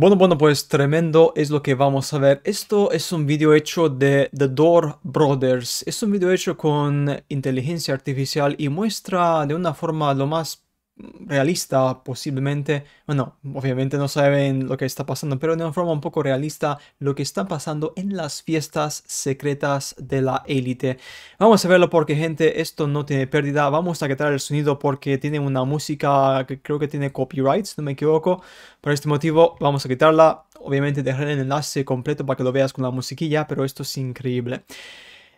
Bueno, bueno, pues tremendo es lo que vamos a ver. Esto es un video hecho de The Door Brothers. Es un video hecho con inteligencia artificial y muestra de una forma lo más realista posiblemente, bueno, obviamente no saben lo que está pasando, pero de una forma un poco realista lo que está pasando en las fiestas secretas de la élite. Vamos a verlo porque gente, esto no tiene pérdida, vamos a quitar el sonido porque tiene una música que creo que tiene copyrights no me equivoco, por este motivo vamos a quitarla, obviamente dejaré el enlace completo para que lo veas con la musiquilla, pero esto es increíble.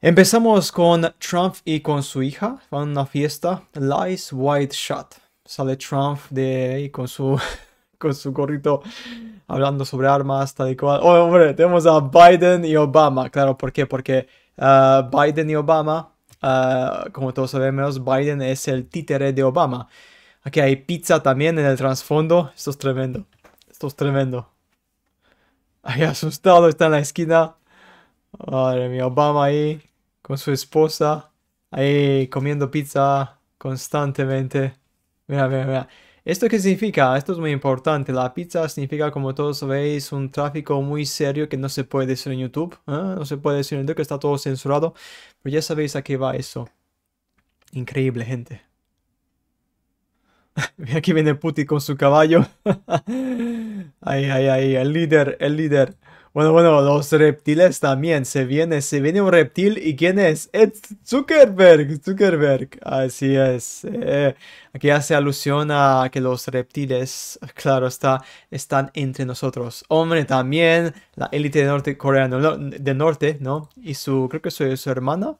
Empezamos con Trump y con su hija, van una fiesta, Lies White Shot sale Trump de ahí con su, con su gorrito hablando sobre armas, tal y cual. Oh, hombre, tenemos a Biden y Obama, claro, ¿por qué? Porque ah, Biden y Obama, ah, como todos sabemos, Biden es el títere de Obama. Aquí hay pizza también en el trasfondo, esto es tremendo, esto es tremendo. Ahí asustado, está en la esquina. Madre mía, Obama ahí con su esposa, ahí comiendo pizza constantemente. Mira, mira, mira. ¿Esto qué significa? Esto es muy importante. La pizza significa, como todos sabéis, un tráfico muy serio que no se puede decir en YouTube. ¿eh? No se puede decir en YouTube, que está todo censurado. Pero ya sabéis a qué va eso. Increíble, gente. Aquí viene Putin con su caballo. ay, ay, ay, el líder, el líder. Bueno, bueno, los reptiles también. Se viene, se viene un reptil. ¿Y quién es? Es Zuckerberg. Zuckerberg. Así es. Eh, aquí hace alusión a que los reptiles, claro está, están entre nosotros. Hombre, también la élite de Norte de norte, ¿no? Y su, creo que soy su hermana,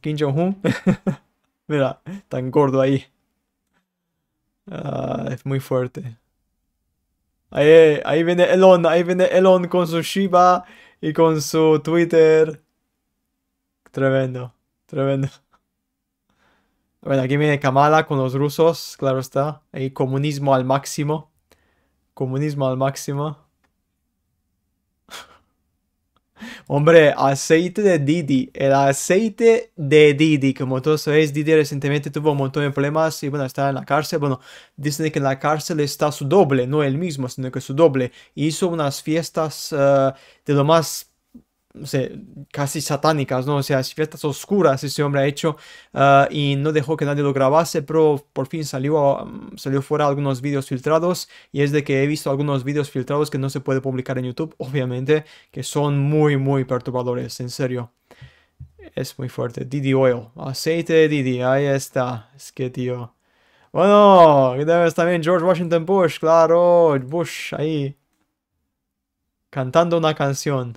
Kim Jong-un. Mira, tan gordo ahí. Ah, es muy fuerte. Ahí, ahí viene Elon, ahí viene Elon con su Shiba y con su Twitter. Tremendo, tremendo. Bueno, aquí viene Kamala con los rusos, claro está. Ahí comunismo al máximo. Comunismo al máximo. Hombre, aceite de Didi. El aceite de Didi. Como todos sabéis, Didi recientemente tuvo un montón de problemas y bueno, está en la cárcel. Bueno, dicen que en la cárcel está su doble, no el mismo, sino que su doble. Hizo unas fiestas eh, de lo más sé, casi satánicas, ¿no? O sea, fiestas oscuras ese hombre ha hecho ah, y no dejó que nadie lo grabase, pero por fin salió, ah, salió fuera algunos vídeos filtrados y es de que he visto algunos vídeos filtrados que no se puede publicar en YouTube, obviamente, que son muy, muy perturbadores, en serio. Es muy fuerte. Didi Oil, aceite Didi, ahí está, es que tío. Bueno, debes también George Washington Bush, claro, Bush ahí, cantando una canción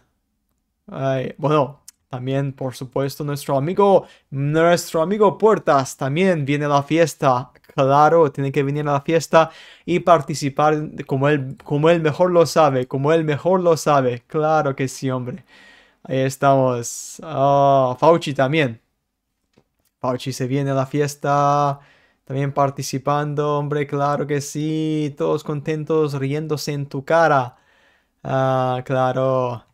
bueno, también, por supuesto, nuestro amigo, nuestro amigo Puertas también viene a la fiesta. Claro, tiene que venir a la fiesta y participar como él, como él mejor lo sabe, como él mejor lo sabe. Claro que sí, hombre. Ahí estamos. Ah, Fauci también. Fauci se viene a la fiesta. También participando, hombre, claro que sí. Todos contentos, riéndose en tu cara. Ah, claro.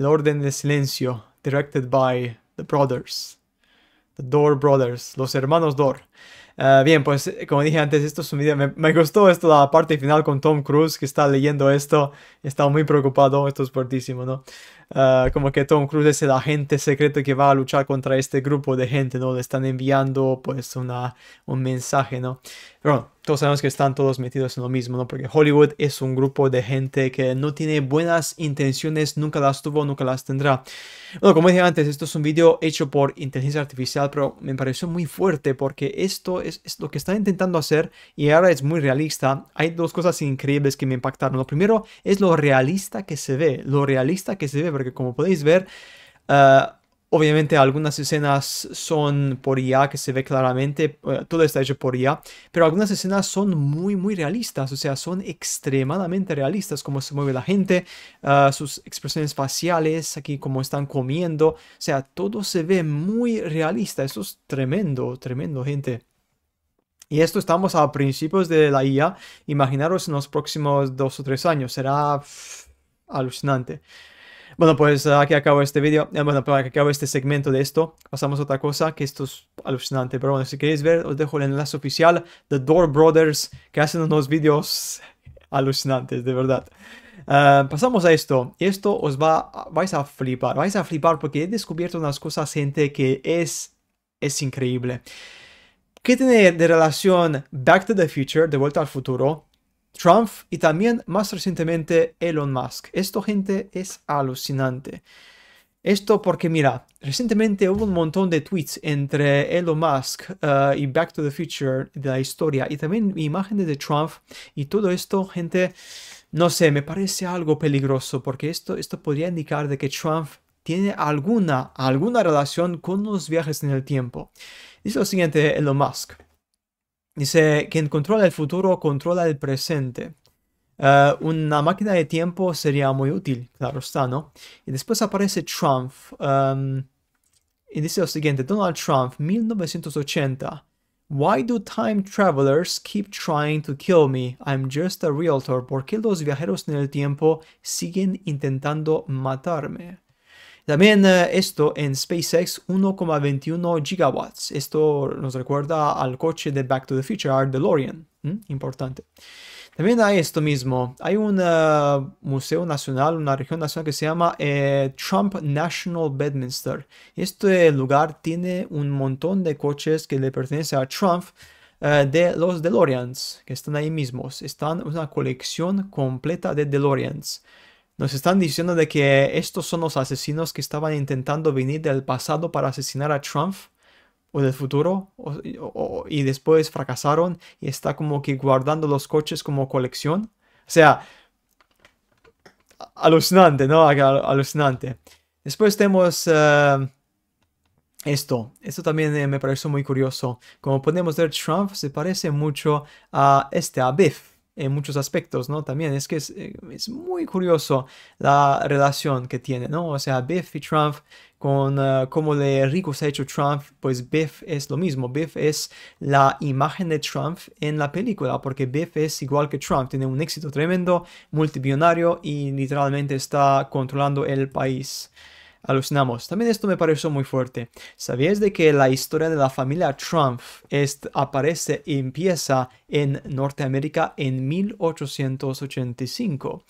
El Orden de Silencio, directed by the brothers, the Door brothers, Los Hermanos Door. Ah, bien, pues eh, como dije antes, esto es un video. Me, gustó esto, la parte final con Tom Cruise que está leyendo esto. Está muy preocupado, esto es fuertísimo, ¿no? Ah, como que Tom Cruise es el agente secreto que va a luchar contra este grupo de gente, ¿no? Le están enviando pues una, un mensaje, ¿no? Pero bueno, todos sabemos que están todos metidos en lo mismo, ¿no? Porque Hollywood es un grupo de gente que no tiene buenas intenciones, nunca las tuvo, nunca las tendrá. Bueno, como dije antes, esto es un video hecho por inteligencia artificial, pero me pareció muy fuerte porque esto es, lo que están intentando hacer y ahora es muy realista. Hay dos cosas increíbles que me impactaron. Lo primero es lo realista que se ve, lo realista que se ve, porque como podéis ver, ah, Obviamente algunas escenas son por IA, que se ve claramente, eh, todo está hecho por IA, pero algunas escenas son muy, muy realistas, o sea, son extremadamente realistas, cómo se mueve la gente, ah, sus expresiones faciales, aquí cómo están comiendo, o sea, todo se ve muy realista, eso es tremendo, tremendo gente. Y esto estamos a principios de la IA. Imaginaros en los próximos dos o tres años. Será alucinante. Bueno, pues eh, aquí acabo este vídeo. Eh, bueno, para acabo este segmento de esto. Pasamos a otra cosa, que esto es alucinante. Pero bueno, si queréis ver, os dejo el enlace oficial de Door Brothers, que hacen unos vídeos alucinantes, de verdad. Eh, pasamos a esto. Y esto os va, vais a flipar. Vais a flipar porque he descubierto unas cosas, gente, que es, es increíble. ¿Qué tiene de relación Back to the Future, de vuelta al futuro, Trump y también más recientemente Elon Musk? Esto, gente, es alucinante. Esto porque, mira, recientemente hubo un montón de tweets entre Elon Musk eh, y Back to the Future de la historia y también imágenes de Trump y todo esto, gente, no sé, me parece algo peligroso porque esto, esto podría indicar de que Trump tiene alguna, alguna relación con los viajes en el tiempo. Dice lo siguiente Elon Musk. Dice, quien controla el futuro controla el presente. Eh, una máquina de tiempo sería muy útil, claro está, ¿no? Y después aparece Trump. Em, y dice lo siguiente, Donald Trump, 1980. Why do time travelers keep trying to kill me? I'm just a realtor. ¿Por qué los viajeros en el tiempo siguen intentando matarme? También eh, esto en SpaceX 1,21 gigawatts. Esto nos recuerda al coche de Back to the Future, DeLorean. Importante. También hay esto mismo. Hay un eh, museo nacional, una región nacional que se llama eh, Trump National Bedminster. Este lugar tiene un montón de coches que le pertenecen a Trump. de los DeLoreans que están ahí mismos. Están una colección completa de DeLoreans. Nos están diciendo de que estos son los asesinos que estaban intentando venir del pasado para asesinar a Trump o del futuro y después fracasaron y está como que guardando los coches como colección. O sea, alucinante, ¿no? Alucinante. Después tenemos eh, esto. Esto también eh, me pareció muy curioso. Como podemos ver, Trump se parece mucho a este, a Biff en muchos aspectos, ¿no? También es que eh, es, muy curioso la relación que tiene, ¿no? O sea, Biff y Trump con eh, cómo de rico se ha hecho Trump, pues Biff es lo mismo. Biff es la imagen de Trump en la película, porque Biff es igual que Trump, tiene un éxito tremendo, multimillonario y literalmente está controlando el país. Alucinamos. También esto me pareció muy fuerte. ¿Sabías de que la historia de la familia Trump aparece y empieza en Norteamérica en 1885?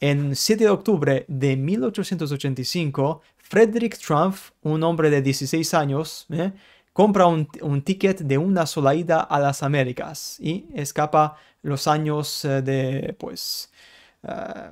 En 7 de octubre de 1885, Frederick Trump, un hombre de 16 años, ¿eh? compra un, ticket de una sola ida a las Américas y escapa los años eh, de, pues, eh,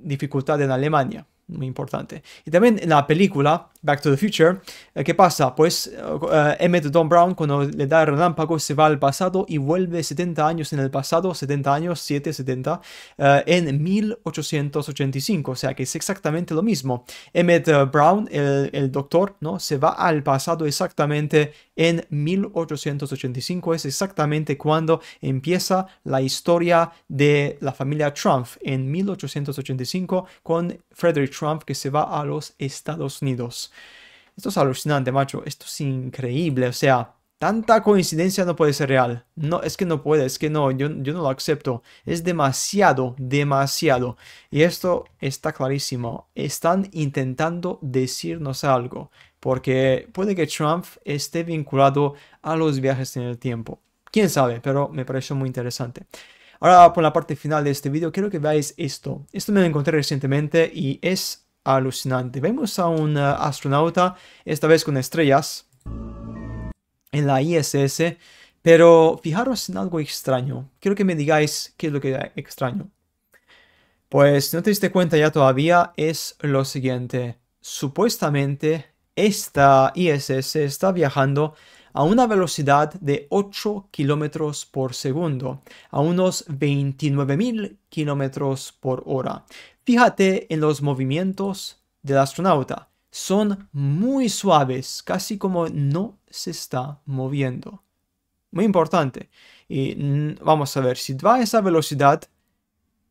dificultad en Alemania muy importante. Y también en la película Back to the Future, eh, ¿qué pasa? Pues eh, Emmett Don Brown cuando le da el relámpago se va al pasado y vuelve 70 años en el pasado, 70 años, 770, eh, en 1885, o sea que es exactamente lo mismo. Emmett Brown, el, el, doctor, ¿no? Se va al pasado exactamente en 1885, es exactamente cuando empieza la historia de la familia Trump en 1885 con Frederick Trump Trump que se va a los Estados Unidos. Esto es alucinante, macho. Esto es increíble. O sea, tanta coincidencia no puede ser real. No, es que no puede, es que no, yo, yo no lo acepto. Es demasiado, demasiado. Y esto está clarísimo. Están intentando decirnos algo. Porque puede que Trump esté vinculado a los viajes en el tiempo. Quién sabe, pero me pareció muy interesante. Ahora por la parte final de este vídeo quiero que veáis esto. Esto me lo encontré recientemente y es alucinante. Vemos a un eh, astronauta, esta vez con estrellas, en la ISS, pero fijaros en algo extraño. Quiero que me digáis qué es lo que es extraño. Pues si no te diste cuenta ya todavía es lo siguiente. Supuestamente esta ISS está viajando a una velocidad de 8 kilómetros por segundo, a unos 29.000 kilómetros por hora. Fíjate en los movimientos del astronauta. Son muy suaves, casi como no se está moviendo. Muy importante. Y mm, vamos a ver, si va a esa velocidad,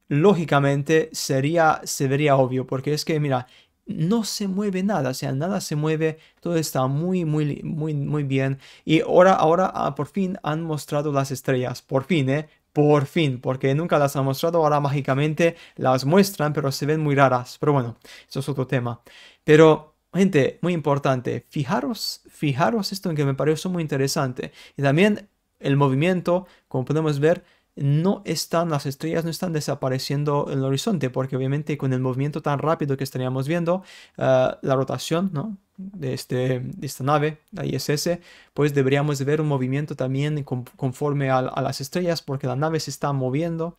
lógicamente sería, se vería obvio, porque es que, mira, no se mueve nada, o sea, nada se mueve, todo está muy, muy, muy, muy bien. Y ahora, ahora, ah, por fin han mostrado las estrellas, por fin, ¿eh? Por fin, porque nunca las han mostrado, ahora mágicamente las muestran, pero se ven muy raras. Pero bueno, eso es otro tema. Pero, gente, muy importante, fijaros, fijaros esto en que me pareció muy interesante. Y también el movimiento, como podemos ver, no están, las estrellas no están desapareciendo en el horizonte, porque obviamente con el movimiento tan rápido que estaríamos viendo, eh, la rotación ¿no? de, este, esta nave, la ISS, pues deberíamos ver un movimiento también conforme a, las estrellas, porque la nave se está moviendo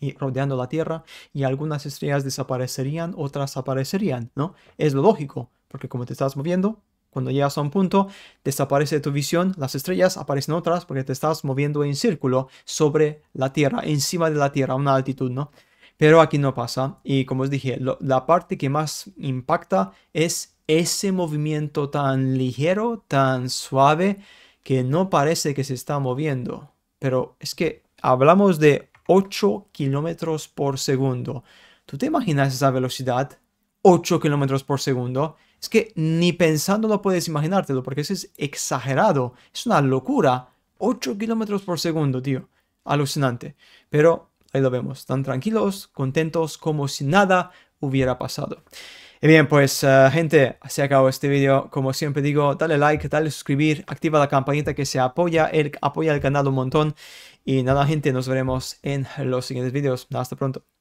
y rodeando la Tierra y algunas estrellas desaparecerían, otras aparecerían, ¿no? Es lo lógico, porque como te estás moviendo, cuando llegas a un punto, desaparece tu visión, las estrellas aparecen otras porque te estás moviendo en círculo sobre la Tierra, encima de la Tierra, a una altitud, ¿no? Pero aquí no pasa y como os dije, la parte que más impacta es ese movimiento tan ligero, tan suave, que no parece que se está moviendo. Pero es que hablamos de 8 kilómetros por segundo. ¿Tú te imaginas esa velocidad? 8 kilómetros por segundo. Es que ni pensando pensándolo puedes imaginártelo, porque eso es exagerado, es una locura. 8 kilómetros por segundo, tío. Alucinante. Pero ahí lo vemos, tan tranquilos, contentos, como si nada hubiera pasado. Y bien, pues eh, gente, así acabó este vídeo. Como siempre digo, dale like, dale suscribir, activa la campanita que se apoya, el, apoya el canal un montón. Y nada, gente, nos veremos en los siguientes vídeos. Hasta pronto.